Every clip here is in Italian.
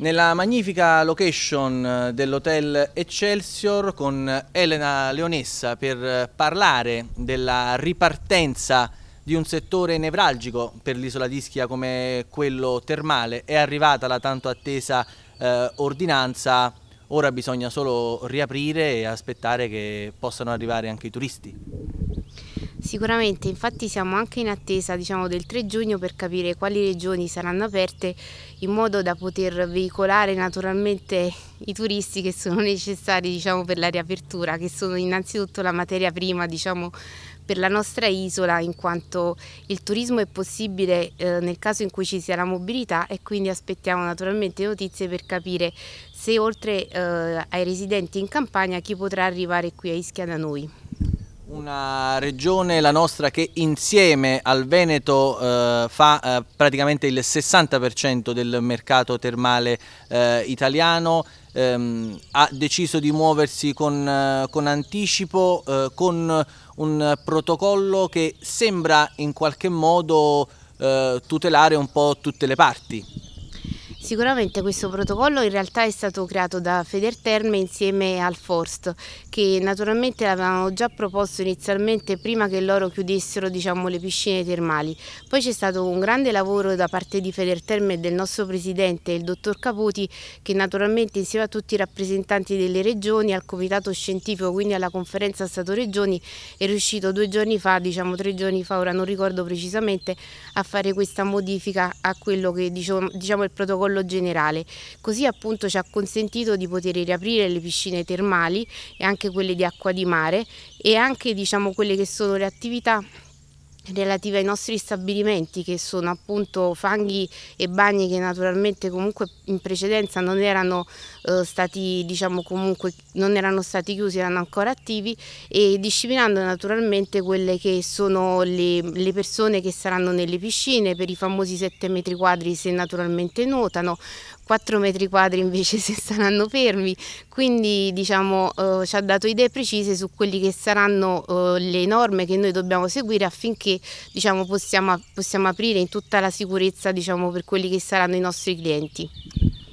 nella magnifica location eh, dell'hotel Excelsior con Elena Leonessa per eh, parlare della ripartenza di un settore nevralgico per l'isola di Ischia come quello termale. È arrivata la tanto attesa eh, ordinanza, ora bisogna solo riaprire e aspettare che possano arrivare anche i turisti. Sicuramente, infatti siamo anche in attesa diciamo, del 3 giugno per capire quali regioni saranno aperte in modo da poter veicolare naturalmente i turisti che sono necessari diciamo, per la riapertura, che sono innanzitutto la materia prima diciamo, per la nostra isola in quanto il turismo è possibile eh, nel caso in cui ci sia la mobilità e quindi aspettiamo naturalmente notizie per capire se oltre eh, ai residenti in campagna chi potrà arrivare qui a Ischia da noi. Una regione, la nostra, che insieme al Veneto eh, fa eh, praticamente il 60% del mercato termale eh, italiano, ehm, ha deciso di muoversi con, eh, con anticipo, eh, con un protocollo che sembra in qualche modo eh, tutelare un po' tutte le parti. Sicuramente questo protocollo in realtà è stato creato da Federterme insieme al Forst che naturalmente l'avevano già proposto inizialmente prima che loro chiudessero diciamo, le piscine termali. Poi c'è stato un grande lavoro da parte di Federterme e del nostro presidente il dottor Caputi che naturalmente insieme a tutti i rappresentanti delle regioni, al comitato scientifico quindi alla conferenza Stato-Regioni è riuscito due giorni fa, diciamo tre giorni fa, ora non ricordo precisamente, a fare questa modifica a quello che diciamo, diciamo il protocollo protocollo generale. Così appunto ci ha consentito di poter riaprire le piscine termali e anche quelle di acqua di mare e anche diciamo, quelle che sono le attività relativa ai nostri stabilimenti che sono appunto fanghi e bagni che naturalmente comunque in precedenza non erano eh, stati diciamo comunque non erano stati chiusi erano ancora attivi e disciplinando naturalmente quelle che sono le, le persone che saranno nelle piscine per i famosi 7 metri quadri se naturalmente nuotano 4 metri quadri invece se saranno fermi quindi diciamo eh, ci ha dato idee precise su quelle che saranno eh, le norme che noi dobbiamo seguire affinché che diciamo, possiamo, possiamo, aprire in tutta la sicurezza diciamo, per quelli che saranno i nostri clienti.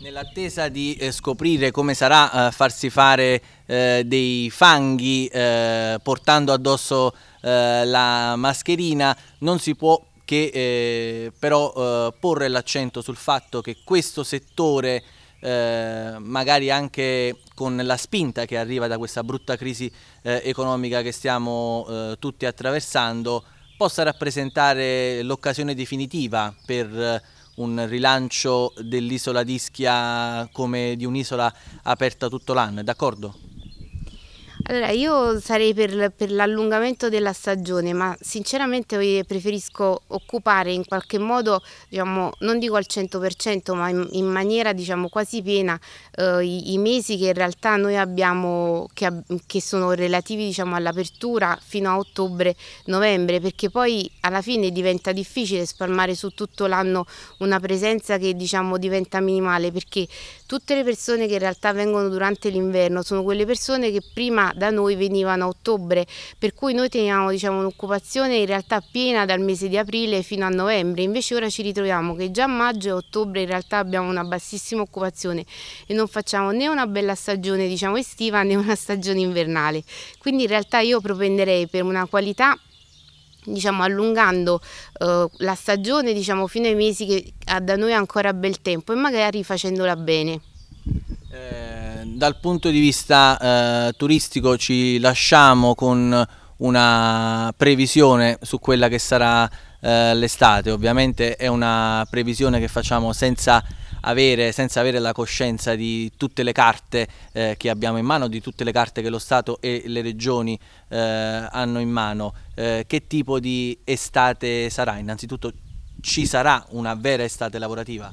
Nell'attesa di eh, scoprire come sarà eh, farsi fare eh, dei fanghi eh, portando addosso eh, la mascherina, non si può che però porre l'accento sul fatto che questo settore eh, magari anche con la spinta che arriva da questa brutta crisi eh, economica che stiamo eh, tutti attraversando, possa rappresentare l'occasione definitiva per eh, un rilancio dell'isola d'Ischia come di un'isola aperta tutto l'anno, è d'accordo? Allora, io sarei per, per l'allungamento della stagione, ma sinceramente preferisco occupare in qualche modo, diciamo, non dico al 100%, ma in, in maniera diciamo, quasi piena eh, i, i, mesi che in realtà noi abbiamo, che, che sono relativi diciamo, all'apertura fino a ottobre-novembre, perché poi alla fine diventa difficile spalmare su tutto l'anno una presenza che diciamo, diventa minimale, perché tutte le persone che in realtà vengono durante l'inverno sono quelle persone che prima da noi venivano a ottobre, per cui noi teniamo diciamo, un'occupazione in realtà piena dal mese di aprile fino a novembre, invece ora ci ritroviamo che già a maggio e ottobre in realtà abbiamo una bassissima occupazione e non facciamo né una bella stagione diciamo, estiva né una stagione invernale, quindi in realtà io propenderei per una qualità diciamo, allungando eh, la stagione diciamo, fino ai mesi che ha da noi ancora bel tempo e magari facendola bene. Eh dal punto di vista eh, turistico ci lasciamo con una previsione su quella che sarà eh, l'estate, ovviamente è una previsione che facciamo senza avere, senza avere la coscienza di tutte le carte eh, che abbiamo in mano, di tutte le carte che lo Stato e le regioni eh, hanno in mano. Eh, che tipo di estate sarà? Innanzitutto ci sarà una vera estate lavorativa?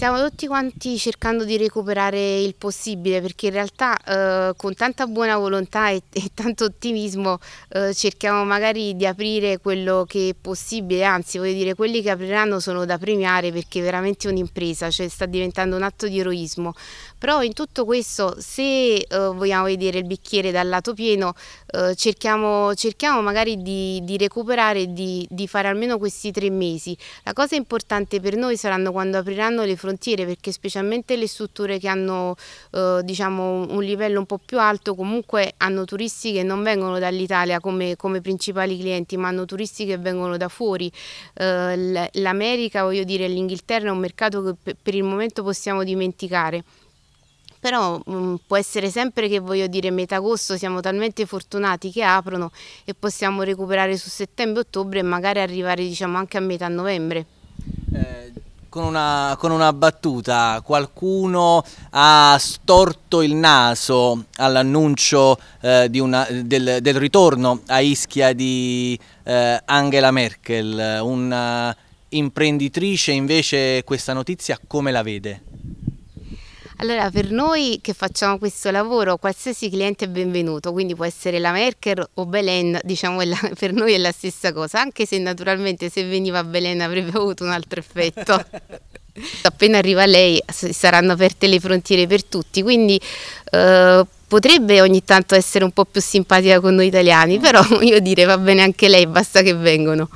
Stiamo tutti quanti cercando di recuperare il possibile perché in realtà eh, con tanta buona volontà e, e tanto ottimismo eh, cerchiamo magari di aprire quello che è possibile, anzi voglio dire quelli che apriranno sono da premiare perché è veramente un'impresa, cioè sta diventando un atto di eroismo. Però in tutto questo se eh, vogliamo vedere il bicchiere dal lato pieno eh, cerchiamo, cerchiamo, magari di, di recuperare e di, di fare almeno questi tre mesi. La cosa importante per noi saranno quando apriranno le frontiere frontiere perché specialmente le strutture che hanno eh, diciamo, un livello un po' più alto comunque hanno turisti che non vengono dall'Italia come, come, principali clienti ma hanno turisti che vengono da fuori. Eh, L'America, voglio dire l'Inghilterra è un mercato che per il momento possiamo dimenticare però mh, mm, può essere sempre che voglio dire metà agosto siamo talmente fortunati che aprono e possiamo recuperare su settembre-ottobre e magari arrivare diciamo anche a metà novembre con una, con una battuta, qualcuno ha storto il naso all'annuncio eh, del, del, ritorno a Ischia di eh, Angela Merkel, un'imprenditrice invece questa notizia come la vede? Allora, per noi che facciamo questo lavoro, qualsiasi cliente è benvenuto, quindi può essere la Merkel o Belen, diciamo, la, per noi è la stessa cosa, anche se naturalmente se veniva Belen avrebbe avuto un altro effetto. Appena arriva lei saranno aperte le frontiere per tutti, quindi eh, potrebbe ogni tanto essere un po' più simpatica con noi italiani, mm. però io dire va bene anche lei, basta che vengono.